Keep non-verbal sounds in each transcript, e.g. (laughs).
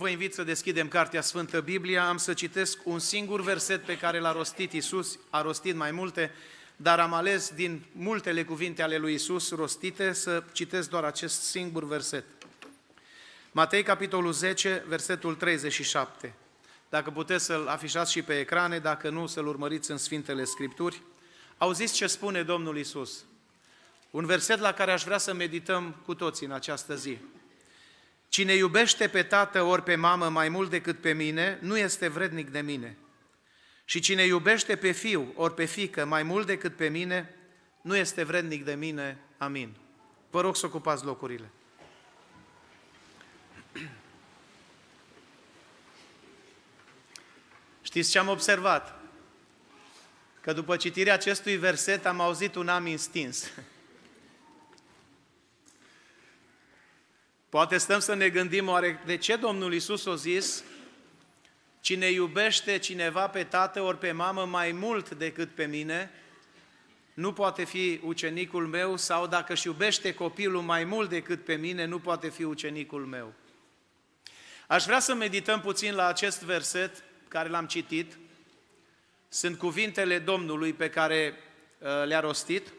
vă invit să deschidem Cartea Sfântă Biblia. Am să citesc un singur verset pe care l-a rostit Isus, a rostit mai multe, dar am ales din multele cuvinte ale lui Isus rostite să citesc doar acest singur verset. Matei, capitolul 10, versetul 37. Dacă puteți să-l afișați și pe ecrane, dacă nu, să-l urmăriți în Sfintele Scripturi. Auziți ce spune Domnul Isus. Un verset la care aș vrea să medităm cu toții în această zi. Cine iubește pe tată ori pe mamă mai mult decât pe mine, nu este vrednic de mine. Și cine iubește pe fiu ori pe fică mai mult decât pe mine, nu este vrednic de mine. Amin. Vă rog să ocupați locurile. Știți ce am observat? Că după citirea acestui verset am auzit un am instins. (laughs) Poate stăm să ne gândim oare de ce Domnul Isus a zis Cine iubește cineva pe tată ori pe mamă mai mult decât pe mine, nu poate fi ucenicul meu, sau dacă își iubește copilul mai mult decât pe mine, nu poate fi ucenicul meu. Aș vrea să medităm puțin la acest verset care l-am citit. Sunt cuvintele Domnului pe care uh, le-a rostit.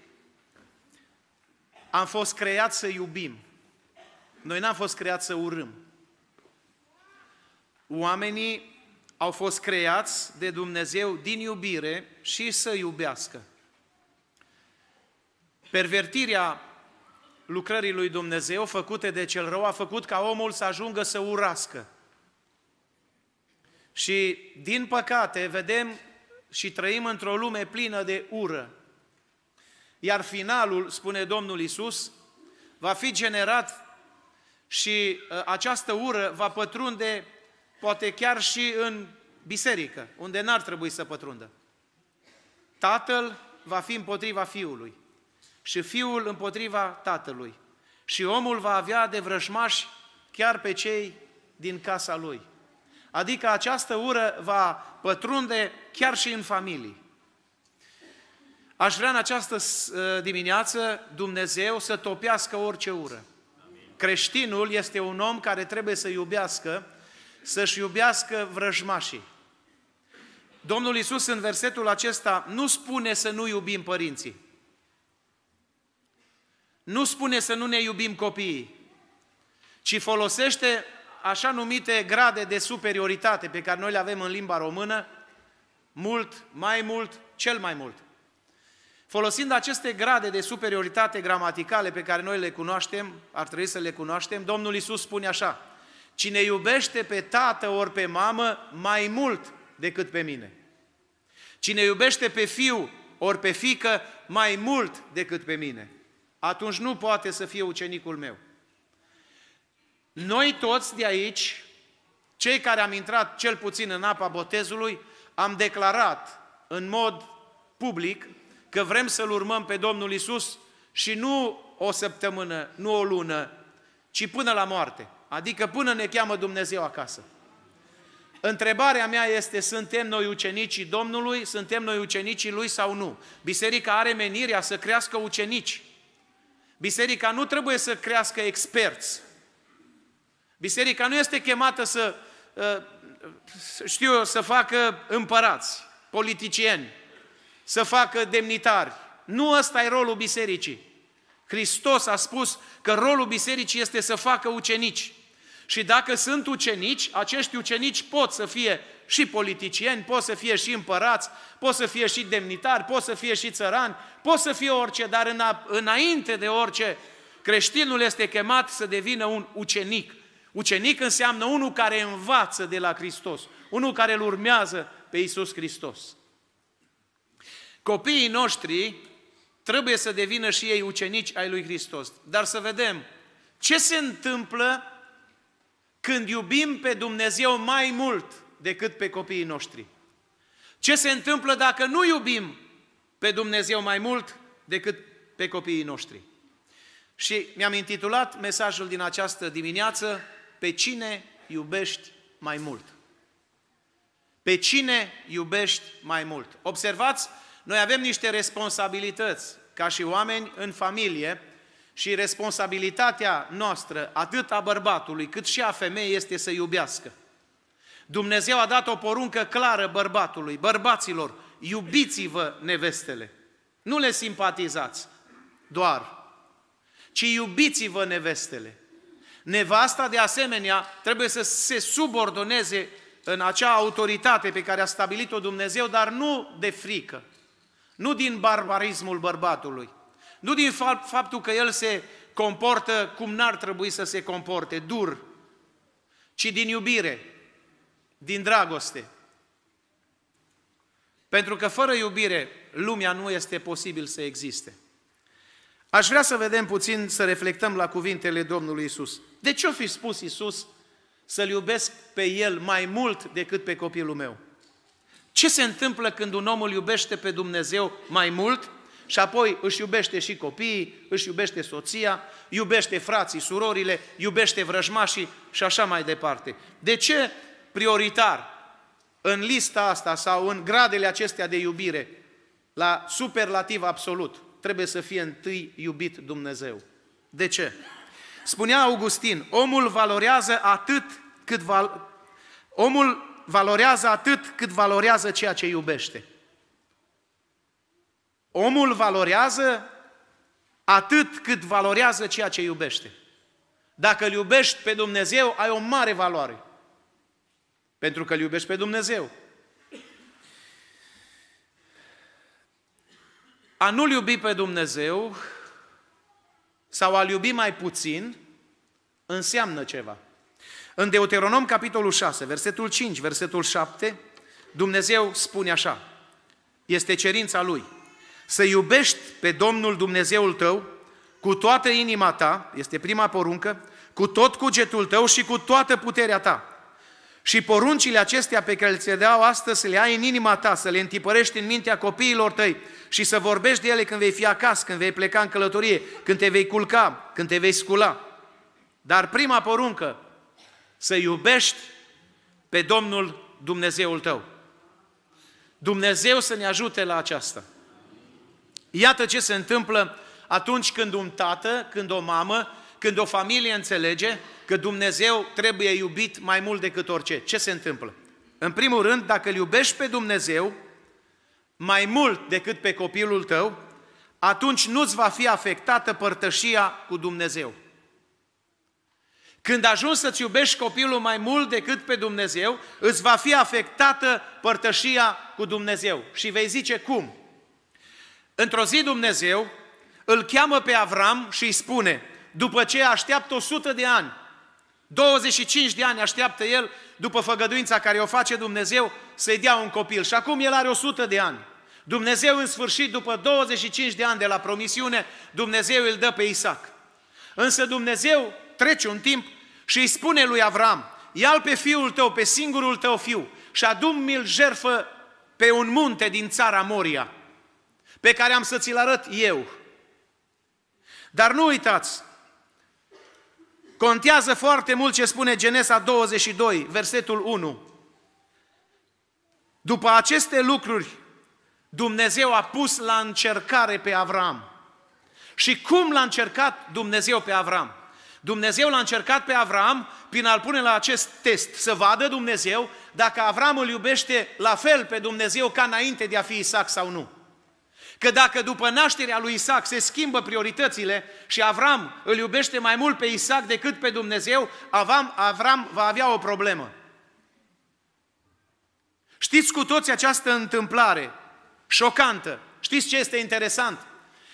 Am fost creat să iubim. Noi n-am fost creați să urâm. Oamenii au fost creați de Dumnezeu din iubire și să iubească. Pervertirea lucrării lui Dumnezeu făcute de cel rău a făcut ca omul să ajungă să urască. Și, din păcate, vedem și trăim într-o lume plină de ură. Iar finalul, spune Domnul Isus, va fi generat și ă, această ură va pătrunde poate chiar și în biserică, unde n-ar trebui să pătrundă. Tatăl va fi împotriva fiului și fiul împotriva tatălui și omul va avea de vrăjmași chiar pe cei din casa lui. Adică această ură va pătrunde chiar și în familii. Aș vrea în această ă, dimineață Dumnezeu să topească orice ură. Creștinul este un om care trebuie să iubească, să-și iubească vrăjmașii. Domnul Isus în versetul acesta nu spune să nu iubim părinții. Nu spune să nu ne iubim copiii, ci folosește așa numite grade de superioritate pe care noi le avem în limba română, mult, mai mult, cel mai mult. Folosind aceste grade de superioritate gramaticale pe care noi le cunoaștem, ar trebui să le cunoaștem, Domnul Isus spune așa, Cine iubește pe tată ori pe mamă mai mult decât pe mine. Cine iubește pe fiu ori pe fică mai mult decât pe mine. Atunci nu poate să fie ucenicul meu. Noi toți de aici, cei care am intrat cel puțin în apa botezului, am declarat în mod public că vrem să-L urmăm pe Domnul Isus și nu o săptămână, nu o lună, ci până la moarte. Adică până ne cheamă Dumnezeu acasă. Întrebarea mea este, suntem noi ucenicii Domnului, suntem noi ucenicii Lui sau nu? Biserica are menirea să crească ucenici. Biserica nu trebuie să crească experți. Biserica nu este chemată să, uh, știu eu, să facă împărați, politicieni, să facă demnitari. Nu ăsta e rolul bisericii. Hristos a spus că rolul bisericii este să facă ucenici. Și dacă sunt ucenici, acești ucenici pot să fie și politicieni, pot să fie și împărați, pot să fie și demnitari, pot să fie și țărani, pot să fie orice, dar înainte de orice, creștinul este chemat să devină un ucenic. Ucenic înseamnă unul care învață de la Hristos, unul care îl urmează pe Isus Hristos. Copiii noștri trebuie să devină și ei ucenici ai lui Hristos. Dar să vedem ce se întâmplă când iubim pe Dumnezeu mai mult decât pe copiii noștri. Ce se întâmplă dacă nu iubim pe Dumnezeu mai mult decât pe copiii noștri? Și mi-am intitulat mesajul din această dimineață, Pe cine iubești mai mult? Pe cine iubești mai mult? Observați noi avem niște responsabilități ca și oameni în familie și responsabilitatea noastră, atât a bărbatului cât și a femeii, este să iubească. Dumnezeu a dat o poruncă clară bărbatului, bărbaților, iubiți-vă nevestele. Nu le simpatizați doar, ci iubiți-vă nevestele. Nevasta, de asemenea, trebuie să se subordoneze în acea autoritate pe care a stabilit-o Dumnezeu, dar nu de frică, nu din barbarismul bărbatului, nu din faptul că el se comportă cum n-ar trebui să se comporte, dur, ci din iubire, din dragoste. Pentru că fără iubire, lumea nu este posibil să existe. Aș vrea să vedem puțin, să reflectăm la cuvintele Domnului Isus. De ce o fi spus Isus să-L iubesc pe El mai mult decât pe copilul meu? Ce se întâmplă când un om îl iubește pe Dumnezeu mai mult și apoi își iubește și copiii, își iubește soția, iubește frații, surorile, iubește vrăjmașii și așa mai departe. De ce prioritar în lista asta sau în gradele acestea de iubire, la superlativ absolut, trebuie să fie întâi iubit Dumnezeu? De ce? Spunea Augustin, omul valorează atât cât val... omul valorează atât cât valorează ceea ce iubește. Omul valorează atât cât valorează ceea ce iubește. Dacă îl iubești pe Dumnezeu, ai o mare valoare. Pentru că îl iubești pe Dumnezeu. A nu-L iubi pe Dumnezeu sau a-L iubi mai puțin înseamnă ceva. În Deuteronom, capitolul 6, versetul 5, versetul 7, Dumnezeu spune așa, este cerința Lui, să iubești pe Domnul Dumnezeul tău cu toată inima ta, este prima poruncă, cu tot cugetul tău și cu toată puterea ta. Și poruncile acestea pe care le dau astăzi să le ai în inima ta, să le întipărești în mintea copiilor tăi și să vorbești de ele când vei fi acasă, când vei pleca în călătorie, când te vei culca, când te vei scula. Dar prima poruncă să iubești pe Domnul Dumnezeul tău. Dumnezeu să ne ajute la aceasta. Iată ce se întâmplă atunci când un tată, când o mamă, când o familie înțelege că Dumnezeu trebuie iubit mai mult decât orice. Ce se întâmplă? În primul rând, dacă îl iubești pe Dumnezeu mai mult decât pe copilul tău, atunci nu-ți va fi afectată părtășia cu Dumnezeu. Când ajungi să-ți iubești copilul mai mult decât pe Dumnezeu, îți va fi afectată părtășia cu Dumnezeu. Și vei zice cum? Într-o zi Dumnezeu îl cheamă pe Avram și îi spune, după ce așteaptă 100 de ani, 25 de ani așteaptă el, după făgăduința care o face Dumnezeu, să-i dea un copil. Și acum el are 100 de ani. Dumnezeu în sfârșit, după 25 de ani de la promisiune, Dumnezeu îl dă pe Isaac. Însă Dumnezeu trece un timp și îi spune lui Avram, ia-l pe fiul tău, pe singurul tău fiu și adu-mi-l jerfă pe un munte din țara Moria, pe care am să ți-l arăt eu. Dar nu uitați, contează foarte mult ce spune Genesa 22, versetul 1. După aceste lucruri, Dumnezeu a pus la încercare pe Avram. Și cum l-a încercat Dumnezeu pe Avram? Dumnezeu l-a încercat pe Avram prin a-l pune la acest test, să vadă Dumnezeu dacă Avram îl iubește la fel pe Dumnezeu ca înainte de a fi Isaac sau nu. Că dacă după nașterea lui Isaac se schimbă prioritățile și Avram îl iubește mai mult pe Isaac decât pe Dumnezeu, Avram, Avram va avea o problemă. Știți cu toți această întâmplare șocantă. Știți ce este interesant?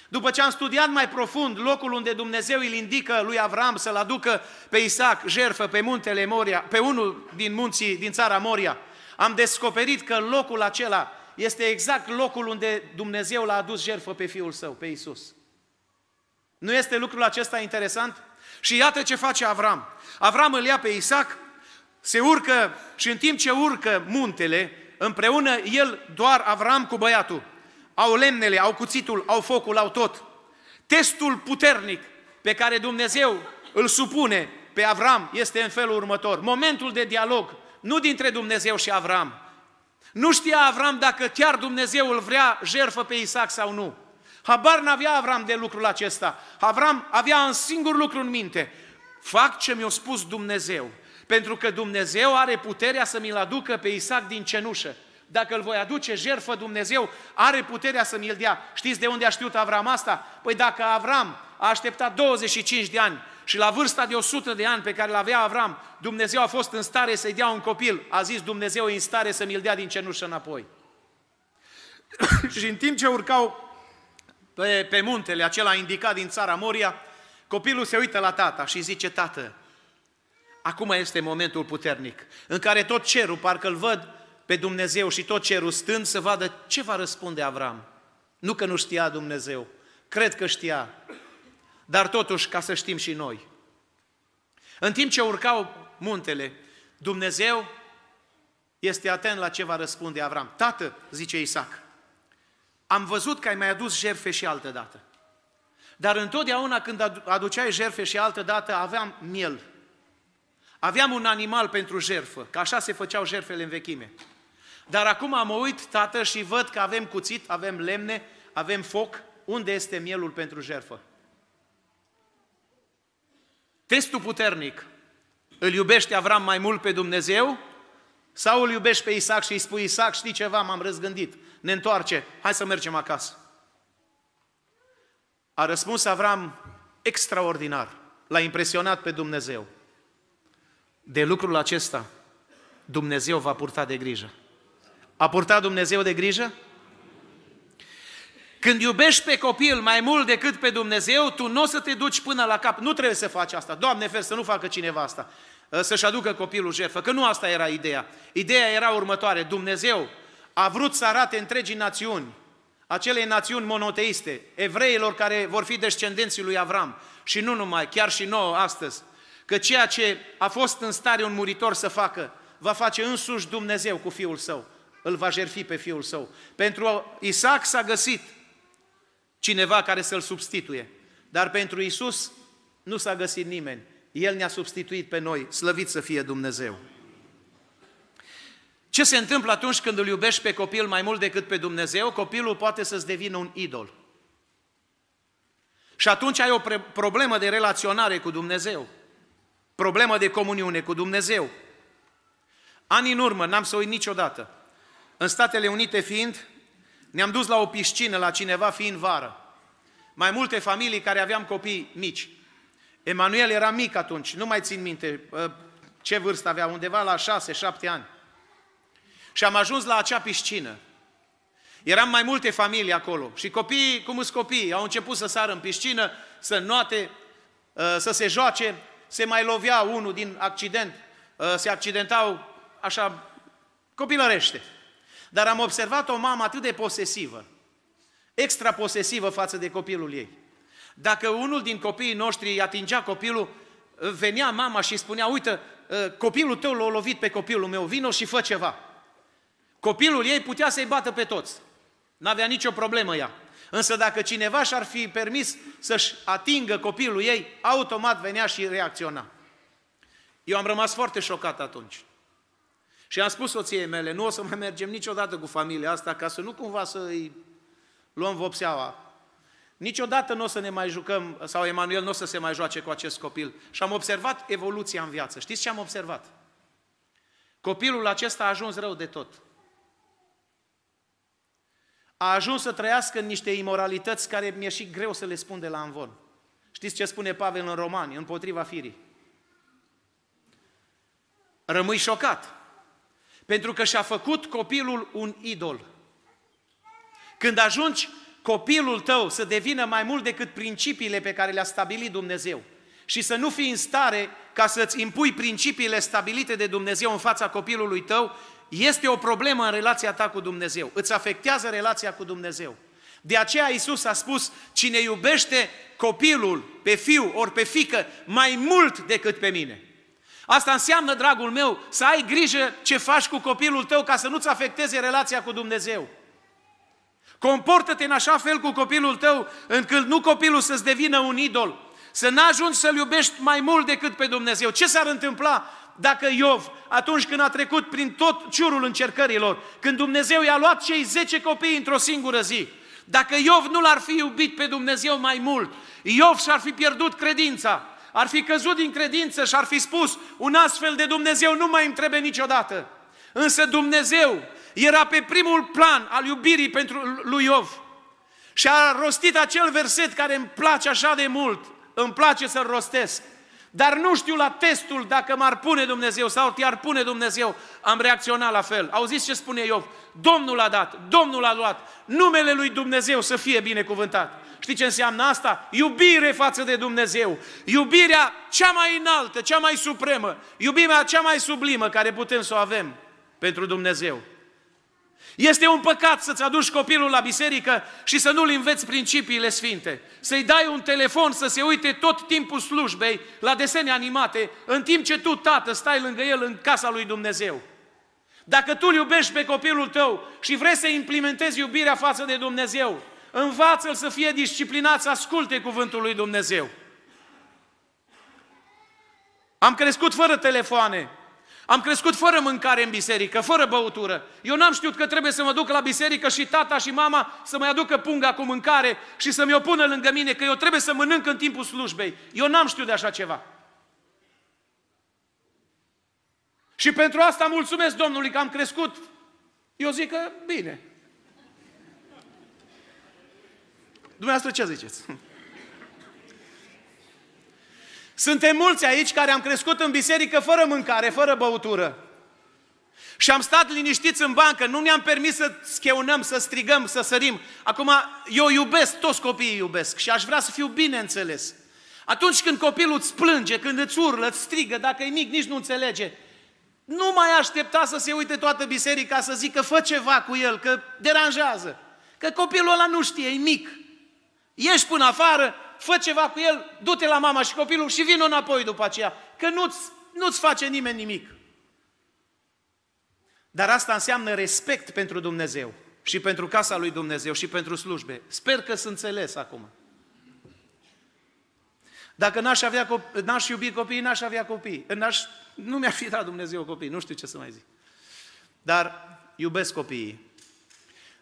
După ce am studiat mai profund locul unde Dumnezeu îl indică lui Avram să-l aducă pe Isaac jerfă pe muntele Moria, pe unul din munții din țara Moria, am descoperit că locul acela este exact locul unde Dumnezeu l-a adus jerfă pe Fiul Său, pe Isus. Nu este lucrul acesta interesant? Și iată ce face Avram. Avram îl ia pe Isaac, se urcă și în timp ce urcă muntele, împreună el doar Avram cu băiatul au lemnele, au cuțitul, au focul, au tot. Testul puternic pe care Dumnezeu îl supune pe Avram este în felul următor. Momentul de dialog, nu dintre Dumnezeu și Avram. Nu știa Avram dacă chiar Dumnezeu îl vrea jerfă pe Isaac sau nu. Habar n-avea Avram de lucrul acesta. Avram avea un singur lucru în minte. Fac ce mi-a spus Dumnezeu. Pentru că Dumnezeu are puterea să mi-l aducă pe Isaac din cenușă dacă îl voi aduce jerfă Dumnezeu, are puterea să-mi-l dea. Știți de unde a știut Avram asta? Păi dacă Avram a așteptat 25 de ani și la vârsta de 100 de ani pe care l-avea Avram, Dumnezeu a fost în stare să-i dea un copil. A zis Dumnezeu e în stare să mi-l dea din cenușă înapoi. (coughs) și în timp ce urcau pe, pe muntele acela indicat din țara Moria, copilul se uită la tata și zice, tată, acum este momentul puternic în care tot cerul, parcă îl văd pe Dumnezeu și tot cerul stând să vadă ce va răspunde Avram. Nu că nu știa Dumnezeu, cred că știa, dar totuși ca să știm și noi. În timp ce urcau muntele, Dumnezeu este atent la ce va răspunde Avram. Tată, zice Isaac, am văzut că ai mai adus jerfe și altă dată. Dar întotdeauna când aduceai jerfe și altă dată aveam miel. Aveam un animal pentru jerfă, că așa se făceau jerfele în vechime. Dar acum am uit, tată, și văd că avem cuțit, avem lemne, avem foc. Unde este mielul pentru jerfă? Testul puternic. Îl iubește Avram mai mult pe Dumnezeu? Sau îl iubești pe Isaac și îi spui, Isaac, știi ceva, m-am răzgândit, ne întoarce, hai să mergem acasă. A răspuns Avram extraordinar, l-a impresionat pe Dumnezeu. De lucrul acesta, Dumnezeu va purta de grijă. A purtat Dumnezeu de grijă? Când iubești pe copil mai mult decât pe Dumnezeu, tu nu o să te duci până la cap. Nu trebuie să faci asta. Doamne, fer să nu facă cineva asta. Ă, să-și aducă copilul jefă. Că nu asta era ideea. Ideea era următoare. Dumnezeu a vrut să arate întregii națiuni, acele națiuni monoteiste, evreilor care vor fi descendenții lui Avram. Și nu numai, chiar și nouă astăzi. Că ceea ce a fost în stare un muritor să facă, va face însuși Dumnezeu cu Fiul Său îl va jerfi pe fiul său. Pentru Isaac s-a găsit cineva care să-l substituie, dar pentru Isus nu s-a găsit nimeni. El ne-a substituit pe noi, slăvit să fie Dumnezeu. Ce se întâmplă atunci când îl iubești pe copil mai mult decât pe Dumnezeu? Copilul poate să-ți devină un idol. Și atunci ai o pre- problemă de relaționare cu Dumnezeu, problemă de comuniune cu Dumnezeu. Ani în urmă, n-am să uit niciodată, în Statele Unite fiind, ne-am dus la o piscină, la cineva fiind vară. Mai multe familii care aveam copii mici. Emanuel era mic atunci, nu mai țin minte ă, ce vârstă avea, undeva la șase, șapte ani. Și am ajuns la acea piscină. Eram mai multe familii acolo și copiii, cum sunt copiii, au început să sară în piscină, să noate, ă, să se joace, se mai lovea unul din accident, ă, se accidentau așa copilărește. Dar am observat o mamă atât de posesivă, extra posesivă față de copilul ei. Dacă unul din copiii noștri atingea copilul, venea mama și spunea, uite, ă, copilul tău l-a lovit pe copilul meu, vino și fă ceva. Copilul ei putea să-i bată pe toți. N-avea nicio problemă ea. Însă dacă cineva și-ar fi permis să-și atingă copilul ei, automat venea și reacționa. Eu am rămas foarte șocat atunci. Și am spus soției mele, nu o să mai mergem niciodată cu familia asta ca să nu cumva să îi luăm vopseaua. Niciodată nu o să ne mai jucăm, sau Emanuel nu o să se mai joace cu acest copil. Și am observat evoluția în viață. Știți ce am observat? Copilul acesta a ajuns rău de tot. A ajuns să trăiască în niște imoralități care mi-e și greu să le spun de la învon. Știți ce spune Pavel în Romani, împotriva firii? Rămâi șocat. Pentru că și-a făcut copilul un idol. Când ajungi copilul tău să devină mai mult decât principiile pe care le-a stabilit Dumnezeu și să nu fii în stare ca să-ți impui principiile stabilite de Dumnezeu în fața copilului tău, este o problemă în relația ta cu Dumnezeu. Îți afectează relația cu Dumnezeu. De aceea Isus a spus, cine iubește copilul, pe fiu ori pe fică, mai mult decât pe mine, Asta înseamnă, dragul meu, să ai grijă ce faci cu copilul tău ca să nu-ți afecteze relația cu Dumnezeu. Comportă-te în așa fel cu copilul tău, încât nu copilul să-ți devină un idol, să n-ajungi să-L iubești mai mult decât pe Dumnezeu. Ce s-ar întâmpla dacă Iov, atunci când a trecut prin tot ciurul încercărilor, când Dumnezeu i-a luat cei 10 copii într-o singură zi, dacă Iov nu l-ar fi iubit pe Dumnezeu mai mult, Iov și-ar fi pierdut credința, ar fi căzut din credință și ar fi spus, un astfel de Dumnezeu nu mai îmi trebuie niciodată. Însă Dumnezeu era pe primul plan al iubirii pentru lui Iov. Și a rostit acel verset care îmi place așa de mult, îmi place să-l rostesc. Dar nu știu la testul dacă m-ar pune Dumnezeu sau te-ar pune Dumnezeu, am reacționat la fel. Auziți ce spune Iov? Domnul a dat, Domnul a luat, numele lui Dumnezeu să fie binecuvântat. Știi ce înseamnă asta? Iubire față de Dumnezeu. Iubirea cea mai înaltă, cea mai supremă. Iubirea cea mai sublimă care putem să o avem pentru Dumnezeu. Este un păcat să-ți aduci copilul la biserică și să nu-l înveți principiile sfinte. Să-i dai un telefon să se uite tot timpul slujbei la desene animate, în timp ce tu, tată, stai lângă el în casa lui Dumnezeu. Dacă tu iubești pe copilul tău și vrei să implementezi iubirea față de Dumnezeu, învață-l să fie disciplinat, să asculte cuvântul lui Dumnezeu. Am crescut fără telefoane, am crescut fără mâncare în biserică, fără băutură. Eu n-am știut că trebuie să mă duc la biserică și tata și mama să mă aducă punga cu mâncare și să mi-o pună lângă mine, că eu trebuie să mănânc în timpul slujbei. Eu n-am știut de așa ceva. Și pentru asta mulțumesc Domnului că am crescut. Eu zic că bine, Dumneavoastră ce ziceți? Suntem mulți aici care am crescut în biserică fără mâncare, fără băutură. Și am stat liniștiți în bancă, nu ne-am permis să scheunăm, să strigăm, să sărim. Acum, eu iubesc, toți copiii iubesc și aș vrea să fiu bineînțeles. Atunci când copilul îți plânge, când îți urlă, îți strigă, dacă e mic, nici nu înțelege. Nu mai aștepta să se uite toată biserica să zică fă ceva cu el, că deranjează. Că copilul ăla nu știe, e mic ieși până afară, fă ceva cu el, du-te la mama și copilul și vin înapoi după aceea, că nu-ți, nu-ți face nimeni nimic. Dar asta înseamnă respect pentru Dumnezeu și pentru casa lui Dumnezeu și pentru slujbe. Sper că sunt înțeles acum. Dacă n-aș, avea copii, n-aș iubi copiii, n-aș avea copii. N-aș, nu mi-ar fi dat Dumnezeu copii, nu știu ce să mai zic. Dar iubesc copiii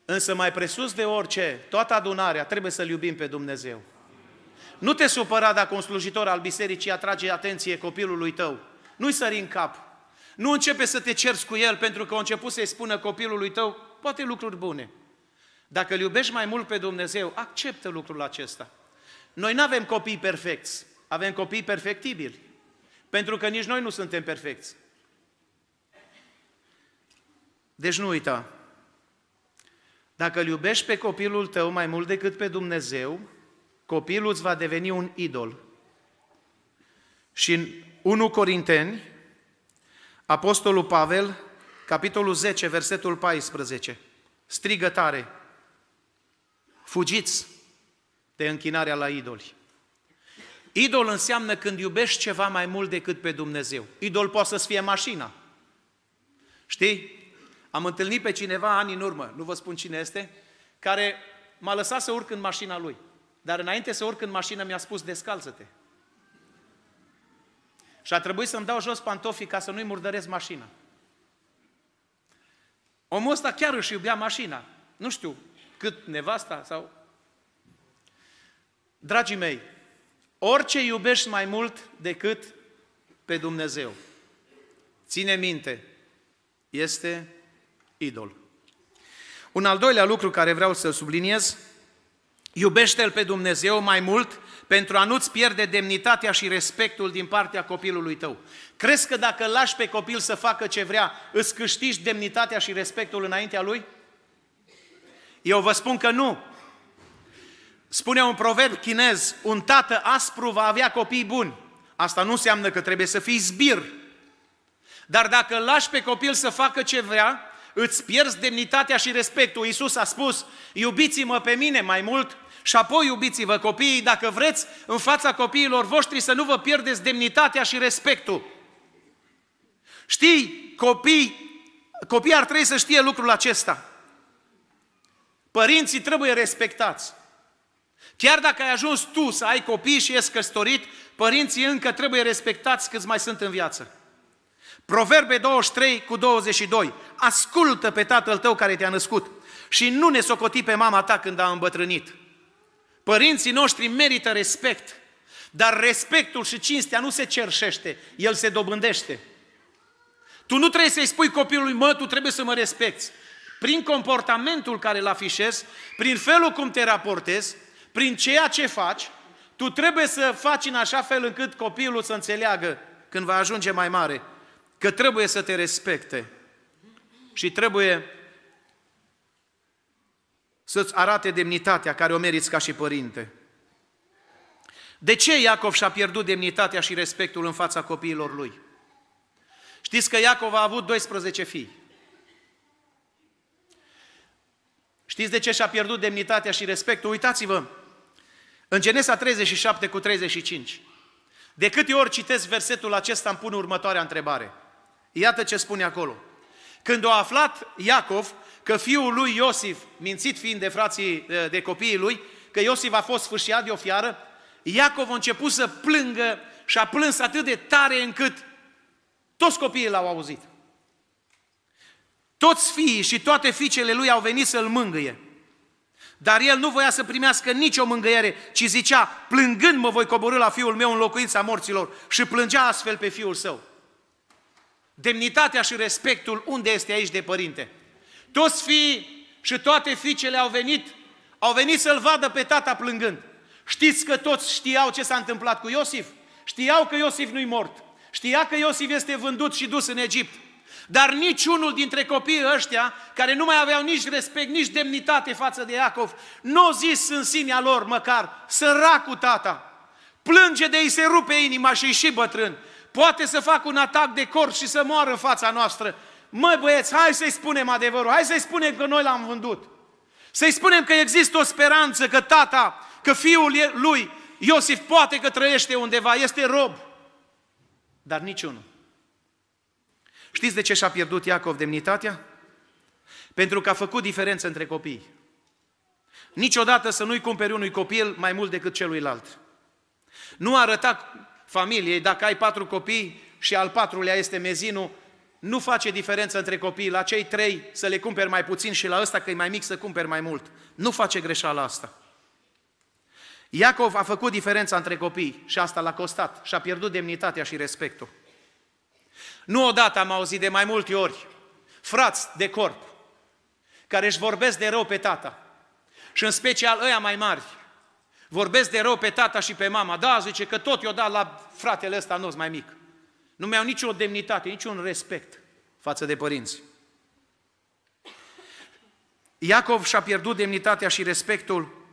Însă mai presus de orice, toată adunarea trebuie să-L iubim pe Dumnezeu. Nu te supăra dacă un slujitor al bisericii atrage atenție copilului tău. Nu-i sări în cap. Nu începe să te cerți cu el pentru că a început să-i spună copilului tău poate lucruri bune. Dacă îl iubești mai mult pe Dumnezeu, acceptă lucrul acesta. Noi nu avem copii perfecți, avem copii perfectibili. Pentru că nici noi nu suntem perfecți. Deci nu uita, dacă îl iubești pe copilul tău mai mult decât pe Dumnezeu, copilul îți va deveni un idol. Și în 1 Corinteni, Apostolul Pavel, capitolul 10, versetul 14, strigă tare, fugiți de închinarea la idoli. Idol înseamnă când iubești ceva mai mult decât pe Dumnezeu. Idol poate să fie mașina. Știi? Am întâlnit pe cineva ani în urmă, nu vă spun cine este, care m-a lăsat să urc în mașina lui. Dar înainte să urc în mașină mi-a spus, descalță-te. Și a trebuit să-mi dau jos pantofii ca să nu-i murdăresc mașina. Omul ăsta chiar își iubea mașina. Nu știu cât nevasta sau... Dragii mei, orice iubești mai mult decât pe Dumnezeu, ține minte, este idol. Un al doilea lucru care vreau să subliniez, iubește-L pe Dumnezeu mai mult pentru a nu-ți pierde demnitatea și respectul din partea copilului tău. Crezi că dacă lași pe copil să facă ce vrea, îți câștigi demnitatea și respectul înaintea lui? Eu vă spun că nu. Spune un proverb chinez, un tată aspru va avea copii buni. Asta nu înseamnă că trebuie să fii zbir. Dar dacă lași pe copil să facă ce vrea, îți pierzi demnitatea și respectul. Iisus a spus, iubiți-mă pe mine mai mult și apoi iubiți-vă copiii, dacă vreți, în fața copiilor voștri să nu vă pierdeți demnitatea și respectul. Știi, copii, copiii ar trebui să știe lucrul acesta. Părinții trebuie respectați. Chiar dacă ai ajuns tu să ai copii și ești căsătorit, părinții încă trebuie respectați câți mai sunt în viață. Proverbe 23 cu 22. Ascultă pe tatăl tău care te-a născut și nu ne socoti pe mama ta când a îmbătrânit. Părinții noștri merită respect, dar respectul și cinstea nu se cerșește, el se dobândește. Tu nu trebuie să-i spui copilului, mă, tu trebuie să mă respecti. Prin comportamentul care îl afișezi, prin felul cum te raportezi, prin ceea ce faci, tu trebuie să faci în așa fel încât copilul să înțeleagă când va ajunge mai mare că trebuie să te respecte și trebuie să-ți arate demnitatea care o meriți ca și părinte. De ce Iacov și-a pierdut demnitatea și respectul în fața copiilor lui? Știți că Iacov a avut 12 fii. Știți de ce și-a pierdut demnitatea și respectul? Uitați-vă, în Genesa 37 cu 35, de câte ori citesc versetul acesta, îmi pun următoarea întrebare – Iată ce spune acolo. Când a aflat Iacov că fiul lui Iosif, mințit fiind de frații, de copiii lui, că Iosif a fost sfârșiat de o fiară, Iacov a început să plângă și a plâns atât de tare încât toți copiii l-au auzit. Toți fiii și toate fiicele lui au venit să-l mângâie. Dar el nu voia să primească nicio mângâiere, ci zicea, plângând mă voi coborâ la fiul meu în locuința morților. Și plângea astfel pe fiul său. Demnitatea și respectul unde este aici de părinte? Toți fii și toate fiicele au venit, au venit să-l vadă pe tata plângând. Știți că toți știau ce s-a întâmplat cu Iosif? Știau că Iosif nu-i mort. Știa că Iosif este vândut și dus în Egipt. Dar niciunul dintre copiii ăștia, care nu mai aveau nici respect, nici demnitate față de Iacov, nu au zis în sinea lor măcar, săracul tata, plânge de ei se rupe inima și și bătrân poate să facă un atac de cor și să moară în fața noastră. Măi băieți, hai să-i spunem adevărul, hai să-i spunem că noi l-am vândut. Să-i spunem că există o speranță, că tata, că fiul lui, Iosif, poate că trăiește undeva, este rob. Dar niciunul. Știți de ce și-a pierdut Iacov demnitatea? Pentru că a făcut diferență între copii. Niciodată să nu-i cumperi unui copil mai mult decât celuilalt. Nu arăta familiei, dacă ai patru copii și al patrulea este mezinul, nu face diferență între copii, la cei trei să le cumperi mai puțin și la ăsta că e mai mic să cumperi mai mult. Nu face greșeala asta. Iacov a făcut diferența între copii și asta l-a costat și a pierdut demnitatea și respectul. Nu odată am auzit de mai multe ori frați de corp care își vorbesc de rău pe tata și în special ăia mai mari vorbesc de rău pe tata și pe mama. Da, zice că tot i-o dat la fratele ăsta nostru mai mic. Nu mi-au nicio demnitate, niciun respect față de părinți. Iacov și-a pierdut demnitatea și respectul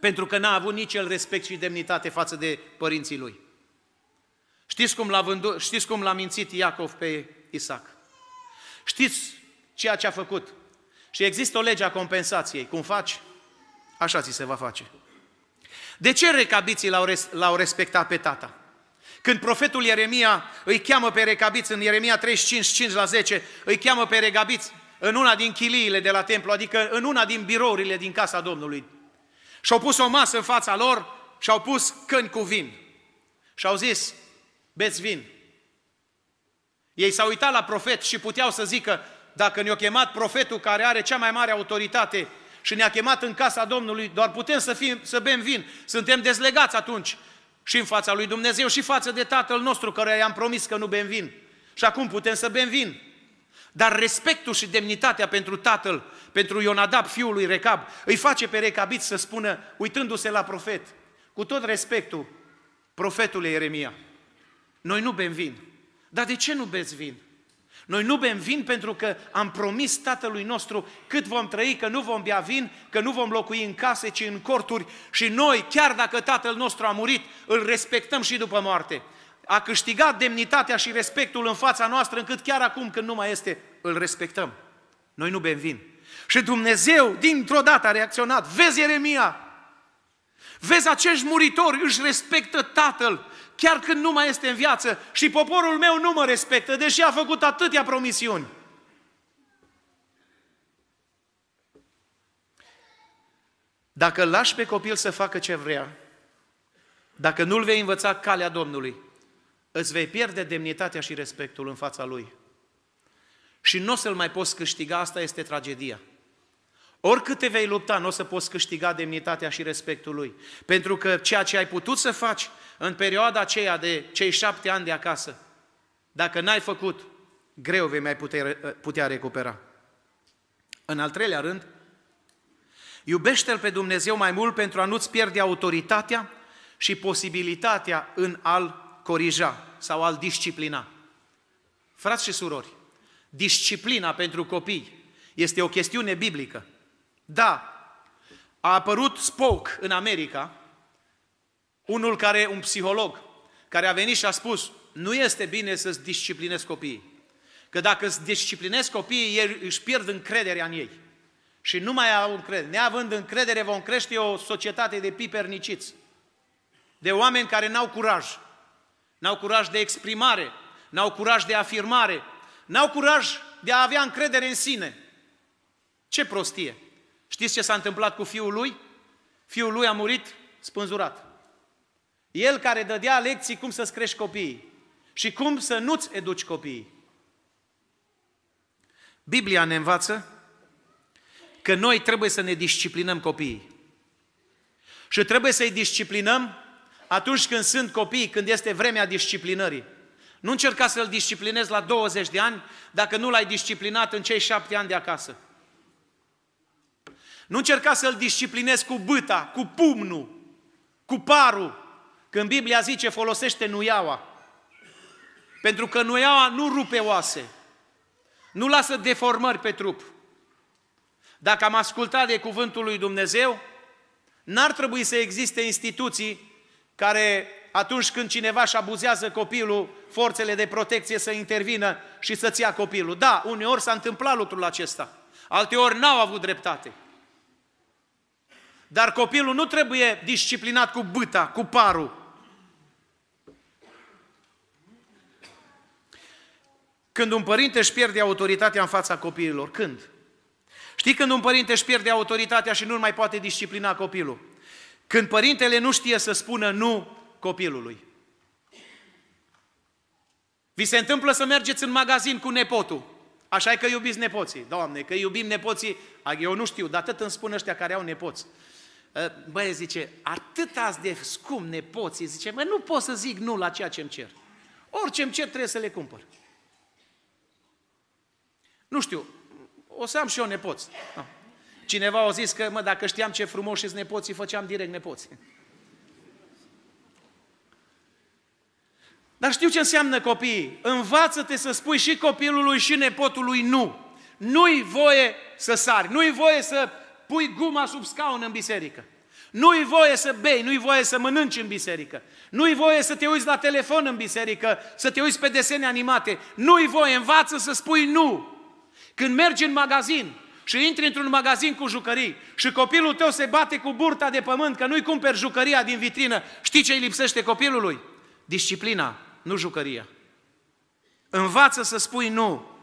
pentru că n-a avut nici el respect și demnitate față de părinții lui. Știți cum l-a, vândut, știți cum l-a mințit Iacov pe Isaac? Știți ceea ce a făcut? Și există o lege a compensației. Cum faci? Așa ți se va face. De ce recabiții l-au, res, l-au respectat pe tata? Când profetul Ieremia îi cheamă pe recabiți în Ieremia 35, 5 la 10, îi cheamă pe recabiți în una din chiliile de la templu, adică în una din birourile din casa Domnului. Și-au pus o masă în fața lor și-au pus căni cu vin. Și-au zis, beți vin. Ei s-au uitat la profet și puteau să zică, dacă ne-o chemat profetul care are cea mai mare autoritate și ne-a chemat în casa Domnului, doar putem să, fim, să bem vin. Suntem dezlegați atunci și în fața lui Dumnezeu și față de Tatăl nostru, care i-am promis că nu bem vin. Și acum putem să bem vin. Dar respectul și demnitatea pentru tatăl, pentru Ionadab, fiul lui Recab, îi face pe Recabit să spună, uitându-se la profet, cu tot respectul, profetul Ieremia, noi nu bem vin. Dar de ce nu beți vin? Noi nu bem vin pentru că am promis Tatălui nostru cât vom trăi, că nu vom bea vin, că nu vom locui în case, ci în corturi și noi, chiar dacă Tatăl nostru a murit, îl respectăm și după moarte. A câștigat demnitatea și respectul în fața noastră, încât chiar acum când nu mai este, îl respectăm. Noi nu bem vin. Și Dumnezeu, dintr-o dată, a reacționat. Vezi, Ieremia, Vezi, acești muritori își respectă tatăl, chiar când nu mai este în viață și poporul meu nu mă respectă, deși a făcut atâtea promisiuni. Dacă lași pe copil să facă ce vrea, dacă nu-l vei învăța calea Domnului, îți vei pierde demnitatea și respectul în fața lui. Și nu o să-l mai poți câștiga, asta este tragedia te vei lupta, nu o să poți câștiga demnitatea și respectul lui. Pentru că ceea ce ai putut să faci în perioada aceea de cei șapte ani de acasă, dacă n-ai făcut, greu vei mai putea, putea recupera. În al treilea rând, iubește-L pe Dumnezeu mai mult pentru a nu-ți pierde autoritatea și posibilitatea în al corija sau al disciplina. Frați și surori, disciplina pentru copii este o chestiune biblică. Da, a apărut Spoke în America, unul care, un psiholog, care a venit și a spus, nu este bine să-ți disciplinezi copiii. Că dacă îți disciplinezi copiii, ei își pierd încrederea în ei. Și nu mai au încredere. Neavând încredere, vom crește o societate de piperniciți. De oameni care n-au curaj. N-au curaj de exprimare. N-au curaj de afirmare. N-au curaj de a avea încredere în sine. Ce prostie! Știți ce s-a întâmplat cu fiul lui? Fiul lui a murit spânzurat. El care dădea lecții cum să-ți crești copiii și cum să nu-ți educi copiii. Biblia ne învață că noi trebuie să ne disciplinăm copiii. Și trebuie să-i disciplinăm atunci când sunt copii, când este vremea disciplinării. Nu încerca să-l disciplinezi la 20 de ani dacă nu l-ai disciplinat în cei șapte ani de acasă. Nu încerca să-l disciplinezi cu băta, cu pumnul, cu parul, când Biblia zice folosește nuiaua. Pentru că nuiaua nu rupe oase, nu lasă deformări pe trup. Dacă am ascultat de cuvântul lui Dumnezeu, n-ar trebui să existe instituții care atunci când cineva își abuzează copilul, forțele de protecție să intervină și să-ți ia copilul. Da, uneori s-a întâmplat lucrul acesta, alteori n-au avut dreptate. Dar copilul nu trebuie disciplinat cu băta, cu parul. Când un părinte își pierde autoritatea în fața copiilor, când? Știi când un părinte își pierde autoritatea și nu mai poate disciplina copilul? Când părintele nu știe să spună nu copilului. Vi se întâmplă să mergeți în magazin cu nepotul. Așa e că iubiți nepoții. Doamne, că iubim nepoții, eu nu știu, dar atât îmi spun ăștia care au nepoți. Ă, băie zice, atât azi de scump nepoții, zice, mă, nu pot să zic nu la ceea ce îmi cer. Orice îmi cer trebuie să le cumpăr. Nu știu, o să am și eu nepoți. Cineva a zis că, mă, dacă știam ce frumoși sunt nepoții, făceam direct nepoți. Dar știu ce înseamnă copiii. Învață-te să spui și copilului și nepotului nu. Nu-i voie să sari, nu-i voie să pui guma sub scaun în biserică. Nu-i voie să bei, nu-i voie să mănânci în biserică. Nu-i voie să te uiți la telefon în biserică, să te uiți pe desene animate. Nu-i voie, învață să spui nu. Când mergi în magazin și intri într-un magazin cu jucării și copilul tău se bate cu burta de pământ că nu-i cumperi jucăria din vitrină, știi ce îi lipsește copilului? Disciplina, nu jucăria. Învață să spui nu.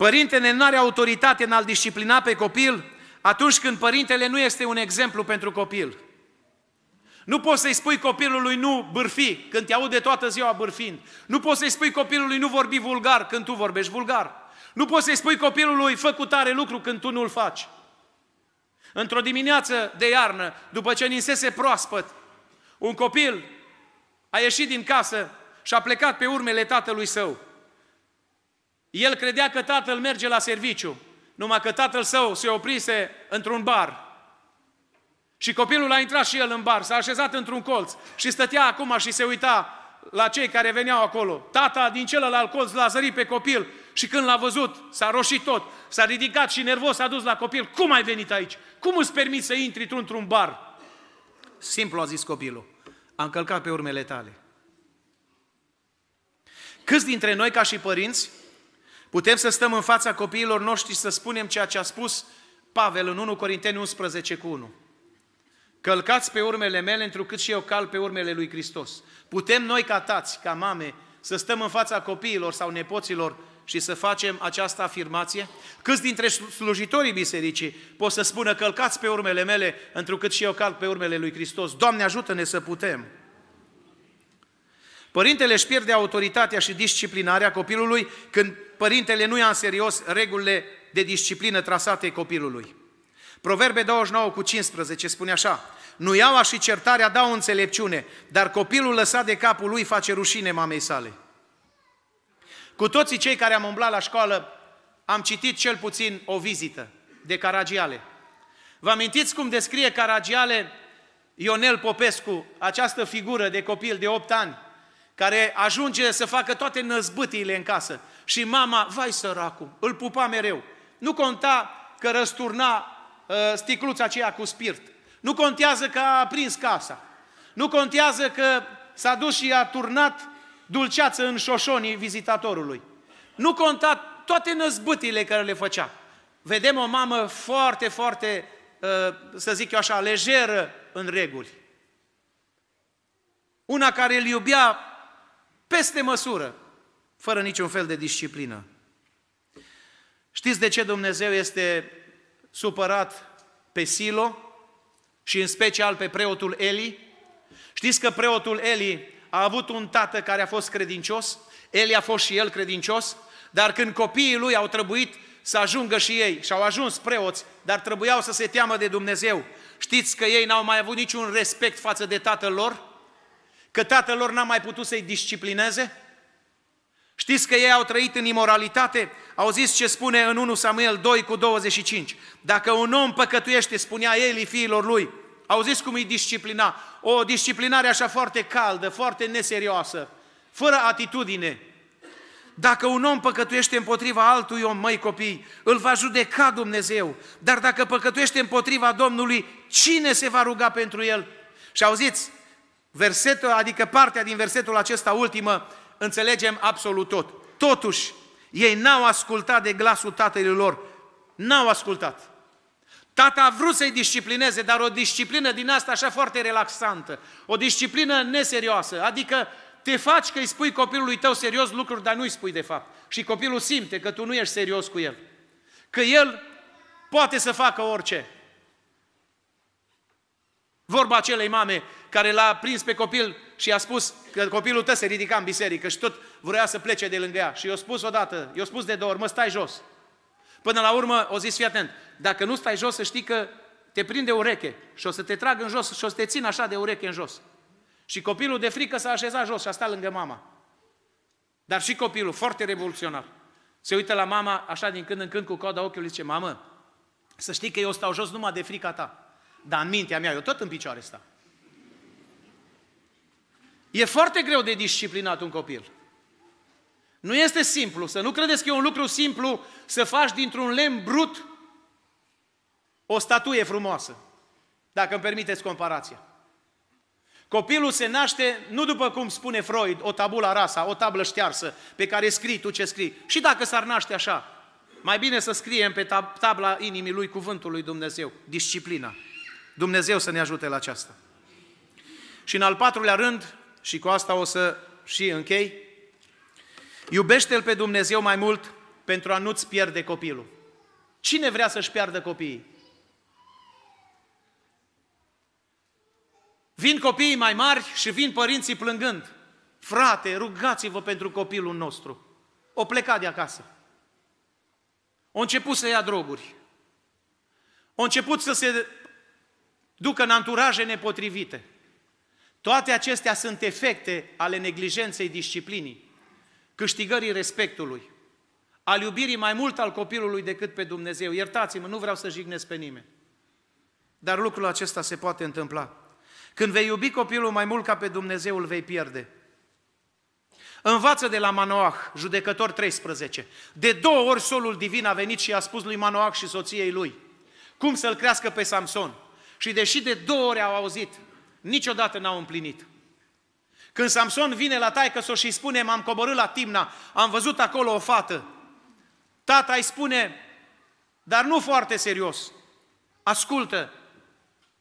Părintele nu are autoritate în a-l disciplina pe copil atunci când părintele nu este un exemplu pentru copil. Nu poți să-i spui copilului nu bârfi când te aude toată ziua bârfind. Nu poți să-i spui copilului nu vorbi vulgar când tu vorbești vulgar. Nu poți să-i spui copilului fă cu tare lucru când tu nu-l faci. Într-o dimineață de iarnă, după ce ninsese proaspăt, un copil a ieșit din casă și a plecat pe urmele tatălui său. El credea că tatăl merge la serviciu, numai că tatăl său se oprise într-un bar. Și copilul a intrat și el în bar, s-a așezat într-un colț și stătea acum și se uita la cei care veneau acolo. Tata din celălalt colț l-a zărit pe copil și când l-a văzut, s-a roșit tot, s-a ridicat și nervos a dus la copil. Cum ai venit aici? Cum îți permiți să intri tu într-un bar? Simplu a zis copilul, am călcat pe urmele tale. Câți dintre noi ca și părinți Putem să stăm în fața copiilor noștri și să spunem ceea ce a spus Pavel în 1 Corinteni 11 cu 1. Călcați pe urmele mele, întrucât și eu cal pe urmele lui Hristos. Putem noi ca tați, ca mame, să stăm în fața copiilor sau nepoților și să facem această afirmație? Câți dintre slujitorii bisericii pot să spună călcați pe urmele mele, întrucât și eu cal pe urmele lui Hristos? Doamne ajută-ne să putem! Părintele își pierde autoritatea și disciplinarea copilului când părintele nu ia în serios regulile de disciplină trasate copilului. Proverbe 29 cu 15 spune așa, Nu iaua și certarea dau înțelepciune, dar copilul lăsat de capul lui face rușine mamei sale. Cu toții cei care am umblat la școală, am citit cel puțin o vizită de Caragiale. Vă amintiți cum descrie Caragiale Ionel Popescu, această figură de copil de 8 ani, care ajunge să facă toate năzbâtiile în casă. Și mama, vai săracul, îl pupa mereu. Nu conta că răsturna uh, sticluța aceea cu spirit. Nu contează că a aprins casa. Nu contează că s-a dus și a turnat dulceață în șoșonii vizitatorului. Nu conta toate năzbâtile care le făcea. Vedem o mamă foarte, foarte, uh, să zic eu așa, lejeră în reguli. Una care îl iubea peste măsură, fără niciun fel de disciplină. Știți de ce Dumnezeu este supărat pe Silo și în special pe preotul Eli? Știți că preotul Eli a avut un tată care a fost credincios, Eli a fost și el credincios, dar când copiii lui au trebuit să ajungă și ei și au ajuns preoți, dar trebuiau să se teamă de Dumnezeu, știți că ei n-au mai avut niciun respect față de tatăl lor? Că tatăl lor n-a mai putut să-i disciplineze? Știți că ei au trăit în imoralitate? Au zis ce spune în 1 Samuel 2 cu 25. Dacă un om păcătuiește, spunea Eli fiilor lui, au zis cum îi disciplina. O disciplinare așa foarte caldă, foarte neserioasă, fără atitudine. Dacă un om păcătuiește împotriva altui om, măi copii, îl va judeca Dumnezeu. Dar dacă păcătuiește împotriva Domnului, cine se va ruga pentru el? Și auziți, versetul, adică partea din versetul acesta ultimă, înțelegem absolut tot. Totuși, ei n-au ascultat de glasul tatălui lor. N-au ascultat. Tata a vrut să-i disciplineze, dar o disciplină din asta așa foarte relaxantă, o disciplină neserioasă, adică te faci că îi spui copilului tău serios lucruri, dar nu îi spui de fapt. Și copilul simte că tu nu ești serios cu el. Că el poate să facă orice. Vorba acelei mame care l-a prins pe copil și i-a spus că copilul tău se ridica în biserică și tot vrea să plece de lângă ea. Și i-a spus odată, i-a spus de două ori, mă, stai jos. Până la urmă, o zis, fii atent, dacă nu stai jos, să știi că te prinde ureche și o să te trag în jos și o să te țin așa de ureche în jos. Și copilul de frică s-a așezat jos și a stat lângă mama. Dar și copilul, foarte revoluționar, se uită la mama așa din când în când cu coada ochiului și zice, mamă, să știi că eu stau jos numai de frica ta. Dar în mintea mea, eu tot în picioare stau. E foarte greu de disciplinat un copil. Nu este simplu. Să nu credeți că e un lucru simplu să faci dintr-un lemn brut o statuie frumoasă. Dacă îmi permiteți comparația. Copilul se naște nu după cum spune Freud, o tabula rasa, o tablă ștearsă pe care scrii tu ce scrii. Și dacă s-ar naște așa, mai bine să scriem pe tab- tabla inimii lui cuvântul lui Dumnezeu, disciplina. Dumnezeu să ne ajute la aceasta. Și în al patrulea rând, și cu asta o să și închei, iubește-L pe Dumnezeu mai mult pentru a nu-ți pierde copilul. Cine vrea să-și piardă copiii? Vin copiii mai mari și vin părinții plângând. Frate, rugați-vă pentru copilul nostru. O pleca de acasă. O început să ia droguri. O început să se ducă în anturaje nepotrivite. Toate acestea sunt efecte ale neglijenței disciplinii, câștigării respectului, al iubirii mai mult al copilului decât pe Dumnezeu. Iertați-mă, nu vreau să jignesc pe nimeni. Dar lucrul acesta se poate întâmpla. Când vei iubi copilul mai mult ca pe Dumnezeu, îl vei pierde. Învață de la Manoah, judecător 13. De două ori solul divin a venit și a spus lui Manoah și soției lui cum să-l crească pe Samson. Și deși de două ori au auzit, niciodată n-au împlinit. Când Samson vine la taică să o și spune, m-am coborât la Timna, am văzut acolo o fată. Tata îi spune, dar nu foarte serios, ascultă,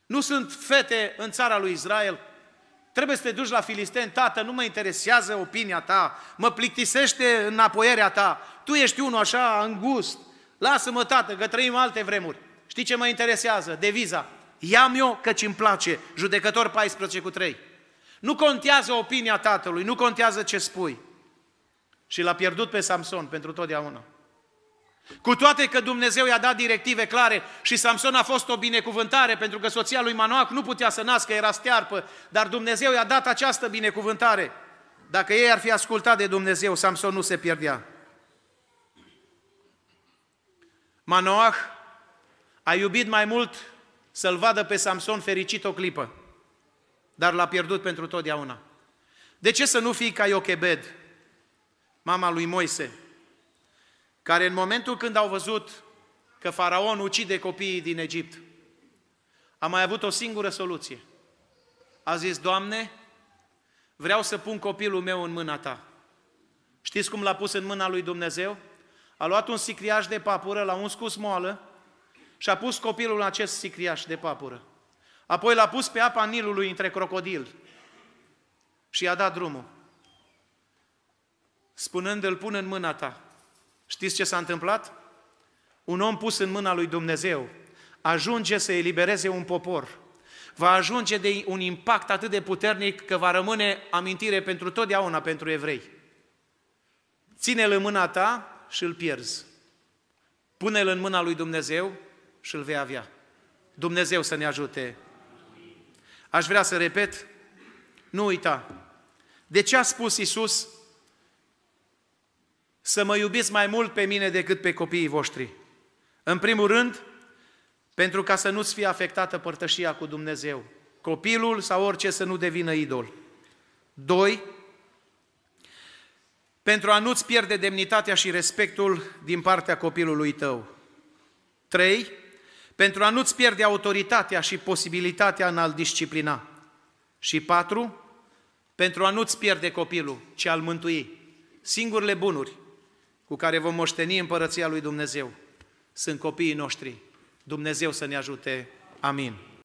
nu sunt fete în țara lui Israel, trebuie să te duci la filisteni, tată, nu mă interesează opinia ta, mă plictisește înapoierea ta, tu ești unul așa îngust, lasă-mă tată, că trăim alte vremuri. Știi ce mă interesează? Deviza. Ia-mi eu căci îmi place. Judecător 14 cu 3. Nu contează opinia tatălui, nu contează ce spui. Și l-a pierdut pe Samson pentru totdeauna. Cu toate că Dumnezeu i-a dat directive clare și Samson a fost o binecuvântare pentru că soția lui Manoac nu putea să nască, era stearpă, dar Dumnezeu i-a dat această binecuvântare. Dacă ei ar fi ascultat de Dumnezeu, Samson nu se pierdea. Manoah a iubit mai mult să-l vadă pe Samson fericit o clipă, dar l-a pierdut pentru totdeauna. De ce să nu fii ca Iochebed, mama lui Moise, care în momentul când au văzut că faraon ucide copiii din Egipt, a mai avut o singură soluție. A zis, Doamne, vreau să pun copilul meu în mâna Ta. Știți cum l-a pus în mâna lui Dumnezeu? A luat un sicriaș de papură, l-a uns cu smoală și a pus copilul în acest sicriaș de papură. Apoi l-a pus pe apa Nilului între crocodil și i-a dat drumul. Spunând, îl pun în mâna ta. Știți ce s-a întâmplat? Un om pus în mâna lui Dumnezeu ajunge să elibereze un popor. Va ajunge de un impact atât de puternic că va rămâne amintire pentru totdeauna pentru evrei. Ține-l în mâna ta și îl pierzi. Pune-l în mâna lui Dumnezeu și îl vei avea. Dumnezeu să ne ajute. Aș vrea să repet, nu uita. De ce a spus Isus să mă iubiți mai mult pe mine decât pe copiii voștri? În primul rând, pentru ca să nu-ți fie afectată părtășia cu Dumnezeu. Copilul sau orice să nu devină idol. Doi, pentru a nu-ți pierde demnitatea și respectul din partea copilului tău. Trei, pentru a nu-ți pierde autoritatea și posibilitatea în a-l disciplina. Și patru, pentru a nu-ți pierde copilul, ci al mântui. Singurele bunuri cu care vom moșteni împărăția lui Dumnezeu sunt copiii noștri. Dumnezeu să ne ajute. Amin.